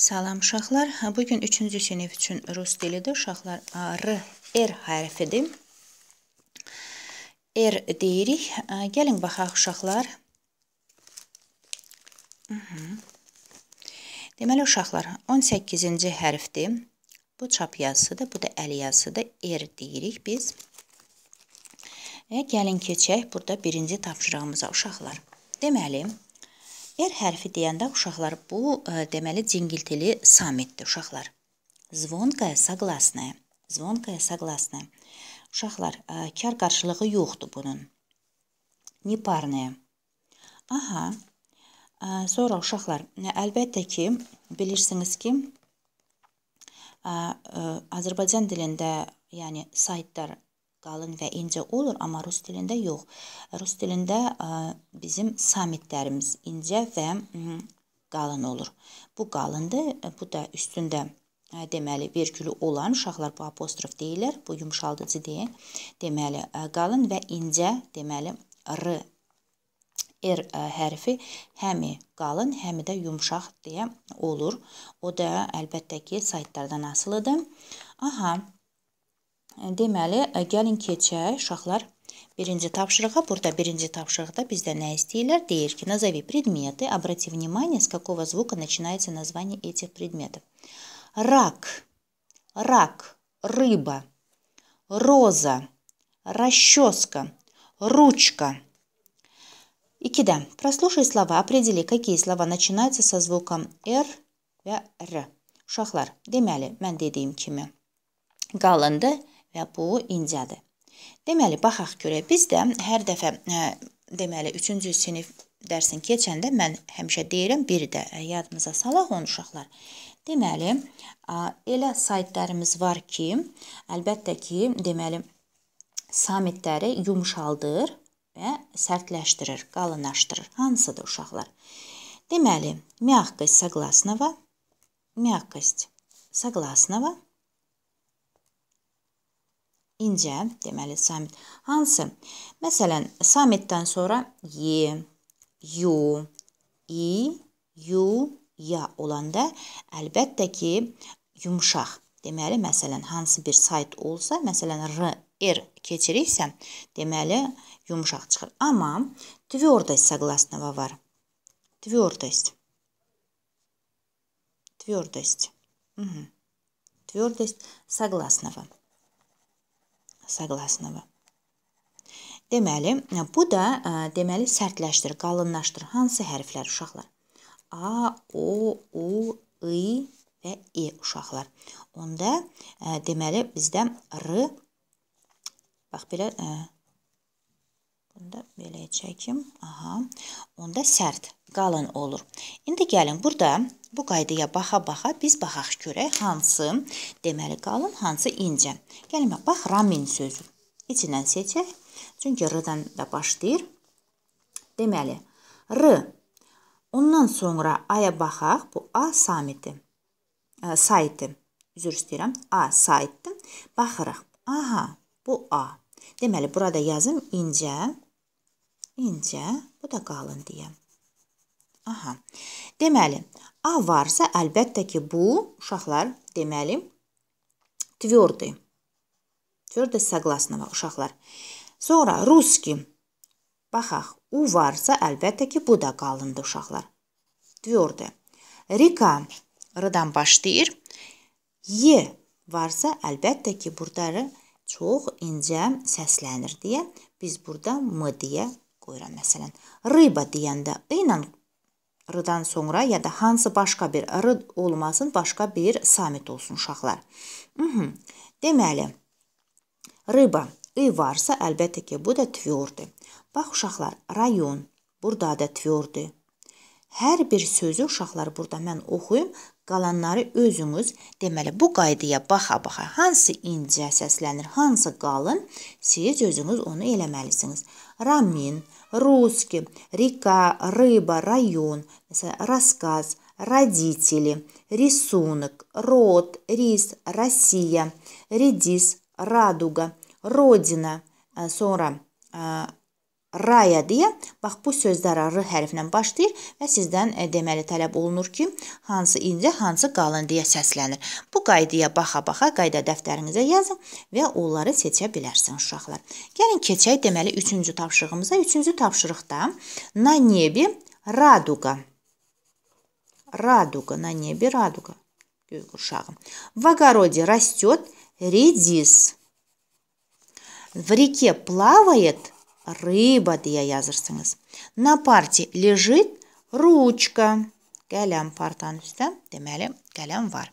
Salam uşaqlar. Bu gün 3-cü sinif üçün rus dilidir. Uşaqlar R, R er hərfidir. R er deyirik. Gəlin baxaq uşaqlar. Mhm. Deməli uşaqlar 18-ci hərfdir. Bu çap yazısıdır, bu da əl yazısıdır. R er deyirik biz. Və e, gəlin keçək burada birinci tapşırığımıza uşaqlar. Deməli, R hərfi deyəndə uşaqlar bu ə, e, deməli cingiltili samitdir uşaqlar. Zvonkaya согласная. Zvonkaya согласная. Uşaqlar, ə, e, kar qarşılığı yoxdur bunun. Niparnaya. Aha. Ə, e, sonra uşaqlar, əlbəttə ki, bilirsiniz ki, ə, ə, Azərbaycan dilində, yəni saytlar qalın və incə olur, amma rus dilində yox. Rus dilində ə, bizim samitlərimiz incə və ə, qalın olur. Bu qalındır, bu da üstündə ə, deməli vergülü olan uşaqlar bu apostrof deyirlər, bu yumşaldıcı deyil. Deməli ə, qalın və incə, deməli r R hərfi həmi qalın, həmi də yumşaq deyə olur. O da əlbəttə ki, saytlardan asılıdır. Aha, Deməli, e, gəlin keçək uşaqlar birinci tapşırığa. Burada birinci tapşırıqda bizdə nə istəyirlər? Deyir ki, назови предметы, обрати внимание, с какого звука начинается название этих предметов. Рак, рак, рыба, роза, расческа, ручка. İkidə, прослушай слова, определи, какие слова начинаются со звуком R və R. Uşaqlar, deməli, mən dediyim kimi qalındı və bu incədir. Deməli, baxaq görək, biz də hər dəfə, ə, deməli, 3-cü sinif dərsin keçəndə mən həmişə deyirəm, bir də yadımıza salaq onu uşaqlar. Deməli, elə saytlarımız var ki, əlbəttə ki, deməli, samitləri yumşaldır və sərtləşdirir, qalınlaşdırır. Hansıdır uşaqlar? Deməli, мягкость согласного, мягкость согласного incə deməli samit hansı? Məsələn, samitdən sonra y, yu, i, yu, ya olanda əlbəttə ki, yumşaq. Deməli, məsələn, hansı bir sayt olsa, məsələn, r, r keçiriksə, deməli, yumşaq çıxır. Amma tvёрдость согласного var. Tvёрдость. Tvёрдость. Угу. Твёрдость согласного согласного. Deməli, bu da e, deməli sərtləşdir, qalınlaşdır. Hansı hərflər uşaqlar? A, O, U, I və E uşaqlar. Onda e, deməli bizdə R bax belə e, bunda belə çəkim. Aha. Onda sərt, qalın olur. İndi gəlin burada Bu qaydaya baxa-baxa biz baxaq görək hansı deməli qalın, hansı incə. Gəlmə bax ramin sözü. İçindən seçək. Çünki r-dan da başlayır. Deməli r. Ondan sonra aya baxaq. Bu a samiti. E, saiti. Üzr istəyirəm. A saitdi. Baxırıq. Aha, bu a. Deməli burada yazım incə. İncə, bu da qalın deyəm. Aha. Deməli, A varsa, əlbəttə ki, bu uşaqlar deməli tvrdi. Tvrdi согласного uşaqlar. Sonra ruski. Baxaq, u varsa, əlbəttə ki, bu da qalındı uşaqlar. Tvrdi. Rika r-dan başlayır. Y varsa, əlbəttə ki, burdarı çox incə səslənir deyə biz burada m deyə qoyuram məsələn. Riba deyəndə i ilə r-dan sonra ya da hansı başqa bir r olmasın, başqa bir samit olsun uşaqlar. Mhm. Deməli, riba, i varsa əlbəttə ki, bu da tvördür. Bax uşaqlar, rayon burada da tvördür. Hər bir sözü uşaqlar burada mən oxuyum, qalanları özünüz deməli bu qaydaya baxa-baxa hansı incə səslənir, hansı qalın, siz özünüz onu eləməlisiniz. Ramin, русским, река, рыба, район, э, рассказ, родители, рисунок, род, рис, Россия, редис, радуга, родина, э, сора, э, Raya deyə, bax bu sözlər r hərfinlə başlayır və sizdən e, deməli tələb olunur ki, hansı incə, hansı qalın deyə səslənir. Bu qaydaya baxa-baxa qayda dəftərinizə yazın və onları seçə bilərsən uşaqlar. Gəlin keçək deməli 3-cü tapşırığımıza. 3-cü tapşırıqda na nebi raduqa. Радуга, на небе радуга. Шагом. В огороде растет редис. В реке плавает Рыба deyə yazırsınız. Naparti лежит ручка. Qələm partanın üstə, deməli qələm var.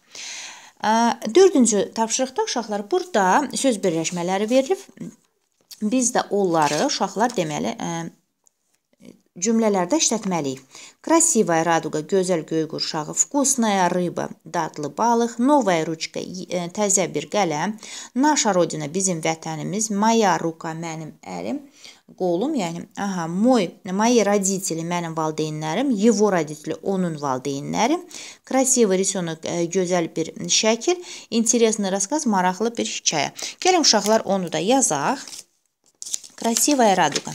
4-cü tapşırıqda uşaqlar burada söz birləşmələri verilib. Biz də onları uşaqlar deməli cümlələrdə işlətməliyik. Красивая радуга gözəl göy qurşağı, вкусная рыба dadlı balıq, новая ручка təzə bir qələm, наша родина bizim vətənimiz, моя рука mənim əlim qolum, yəni aha, moy, мои родители, mənim valideynlərim, его родители, onun valideynləri. Красивый рисунок, э, gözəl bir şəkil, интересный рассказ, maraqlı bir hekayə. Gəlin uşaqlar onu da yazaq. Красивая радуга.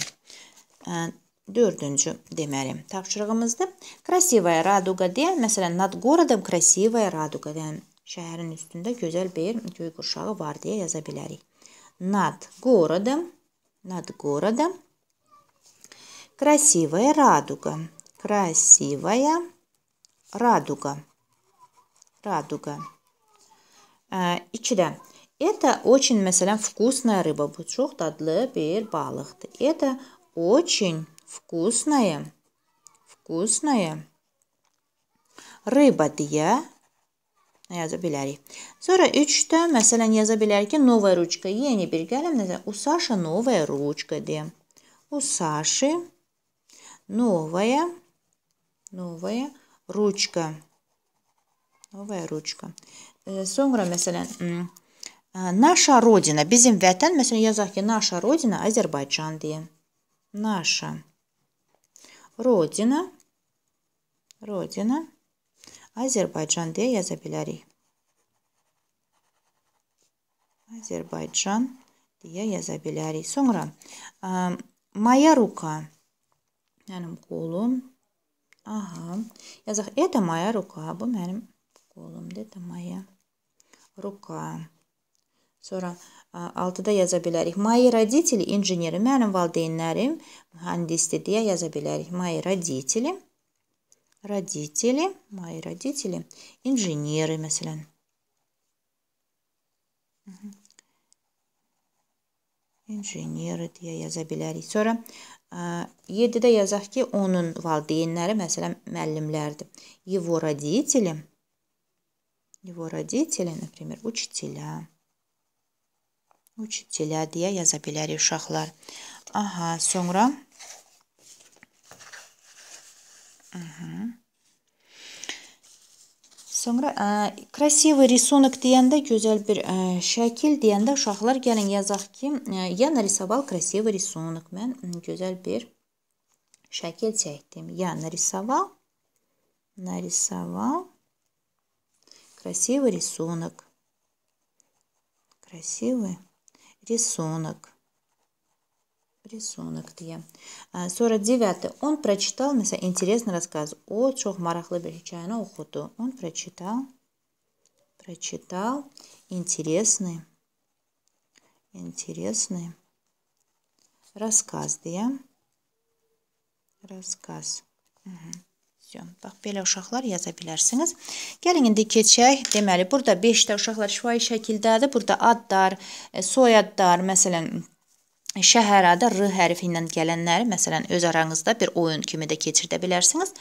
Э, dördüncü deməli tapşırığımızdır. Красивая радуга deyən, məsələn, над городом красивая радуга deyən şəhərin üstündə gözəl bir göy qurşağı var deyə yaza bilərik. Над городом над городом. Красивая радуга. Красивая радуга. Радуга. Э, и İçidə. Это очень, например, вкусная рыба. Bu çox dadlı Это очень вкусная, вкусная рыба deyə yaza bilərik. Sonra 3-də məsələn yaza bilərik ki, nova ruchka, yeni bir qələm. Nəzər, у Саши новая ручка deyə. У Саши новая новая ручка. Новая ручка. Sonra məsələn Наша hmm, родина, e, bizim vətən, məsələn yazaq ki, наша родина Azərbaycan deyə. Наша родина родина Azərbaycan deyə yaza bilərik. Azərbaycan deyə yaza bilərik. Sonra ə, моя рука. Mənim qolum. Aha. Yazaq это моя рука. Bu mənim qolumdur. Это моя рука. Sonra ə, 6-da yaza bilərik. Мои родители инженеры. Mənim valideynlərim mühəndisdir deyə yaza bilərik. Мои родители Родители, мои родители, инженеры, مثلا. İnjener deyə yaza bilərik. Sonra 7-də yazaq ki, onun valideynləri, məsələn, müəllimlərdir. Его родители. Его родители, например, учителя. Учителя deyə yaza bilərik uşaqlar. Aha, sonra Aha. Sonra ə, красивый рисунок deyəndə, gözəl bir ə, şəkil deyəndə uşaqlar gəlin yazaq ki, ə, я нарисовал красивый рисунок. Mən ə, gözəl bir şəkil çəkdim. Я нарисовал нарисовал красивый рисунок. Красивый рисунок рисунок deyə. Sonra 9 он прочитал, məsələn, интересный рассказ. O çox maraqlı bir hekayəni oxudu. Он прочитал прочитал интересный интересный рассказ deyə. Рассказ. Hı istəyirəm. Bax, belə uşaqlar yaza bilərsiniz. Gəlin, indi keçək. Deməli, burada 5 də uşaqlar şifahi şəkildədir. Burada adlar, soyadlar, məsələn, şəhərada r hərfi ilə gələnləri, məsələn, öz aranızda bir oyun kimi də keçirdə bilərsiniz.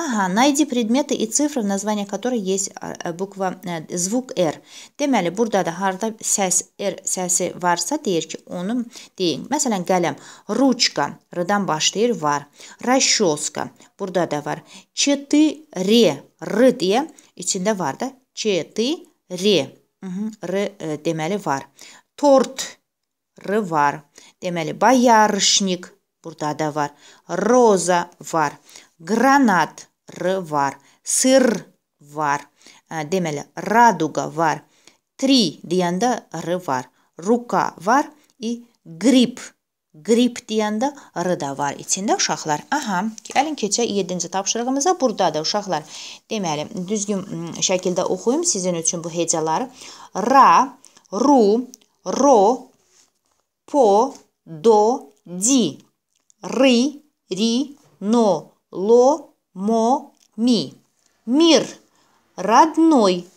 Aha, найди предметы и цифры, в названии которых есть буква э, звук r. Deməli, burada da harda səs r səsi varsa, deyir ki, onu deyin. Məsələn, qələm, ruçka, r-dan başlayır, var. Расчёска, burada da var. Четыре, r deyə içində var da. Четыре, r э, deməli var. Tort, r var. Deməli, bayarışnik burada da var. Roza var. Granat r var. Sır var. Deməli, raduga var. Tri deyəndə r var. Ruka var i grip. Grip deyəndə r da var içində uşaqlar. Aha, gəlin keçək 7-ci tapşırığımıza. Burada da uşaqlar. Deməli, düzgün şəkildə oxuyum sizin üçün bu hecaları. Ra, ru, ro, по, до, ди. Ры, ри, но, ло, мо, ми. Мир, родной,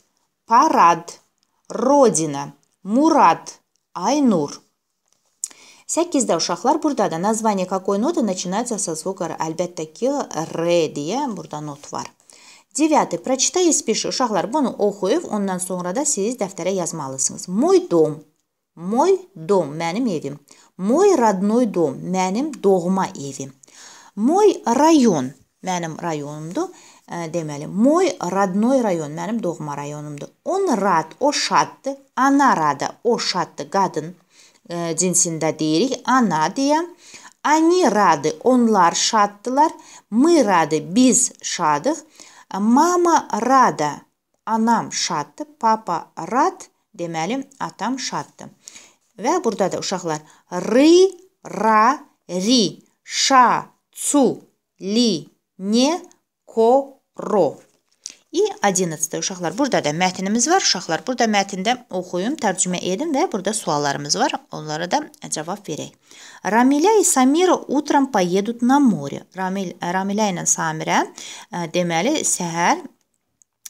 парад, родина, мурат, айнур. Всякий издал шахлар бурдада. Название какой ноты начинается со звука альбеттаки ре дие бурда not var. Девятый. Прочитай и спиши. Шахлар bunu oxuyub ondan sonra da siz dəftərə yazmalısınız. Мой дом. Moy dom mənim evim. Moy родной dom mənim doğma evim. Moy rayon mənim rayonumdur. Deməli, moy родной rayon mənim doğma rayonumdur. On rad, o şaddır. Ana rada, o şaddır, qadın e, cinsində deyirik. Ana deyə. Они рады, onlar şaddılar. Мы рады, biz şadıq. Mama rada, anam şaddı. Papa rad, Deməli, atam şaddır. Və burada da uşaqlar ri, ra, ri, ша, цу, ли, не, ко, ро. İ 11 uşaqlar. Burada da mətnimiz var. Uşaqlar, burada mətndə oxuyum, tərcümə edin və burada suallarımız var. Onlara da cavab verək. Ramilə и Samira утром поедут на море. Ramil, Ramilə ilə Samirə e, deməli səhər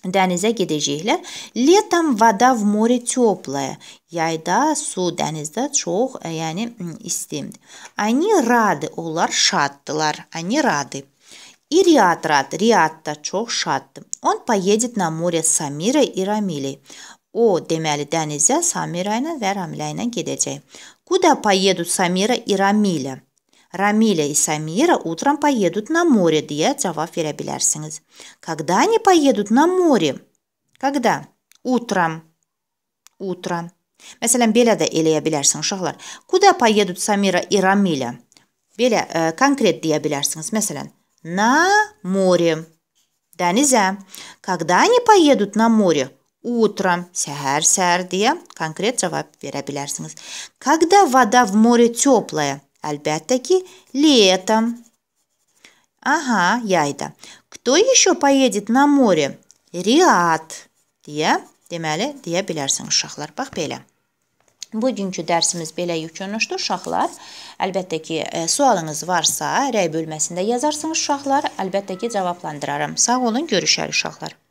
Dənizə gedəcəklər. Letam вода в море теплая. Yayda su dənizdə çox, e, yəni istindir. Они рады, onlar şaddılar. Они рады. И Риат рад, Риат da çox şaddı. Он поедет на море с Самирой и Рамилей. O, deməli, dənizə Samira ilə və Ramilə ilə gedəcək. Куда поедут Самира и Рамиля? Рамиля и Самира утром поедут на море diye cevap verebilirsiniz. Когда они поедут на море? Когда? Утром. Утром. Мәсәлән, беляда или эләя беләрсең, Куда поедут Самира и Рамиля? Беля ә, э, конкрет дия беләрсеңез, мәсәлән, на море. Да нельзя. Когда они поедут на море? утром, сәһәр-сәһәр дия конкрет җавап бирә беләрсеңез. Когда вода в море теплая? Опять-таки летом. Ага, yayda. Кто еще поедет на море? Riyad deyə deməli deyə bilərsən uşaqlar. Bax belə. Bugünkü dərsimiz belə yekunlaşdı uşaqlar. Əlbəttə ki, ə, sualınız varsa, rəy bölməsində yazarsınız uşaqlar. Əlbəttə ki, cavablandıraram. Sağ olun, görüşərik uşaqlar.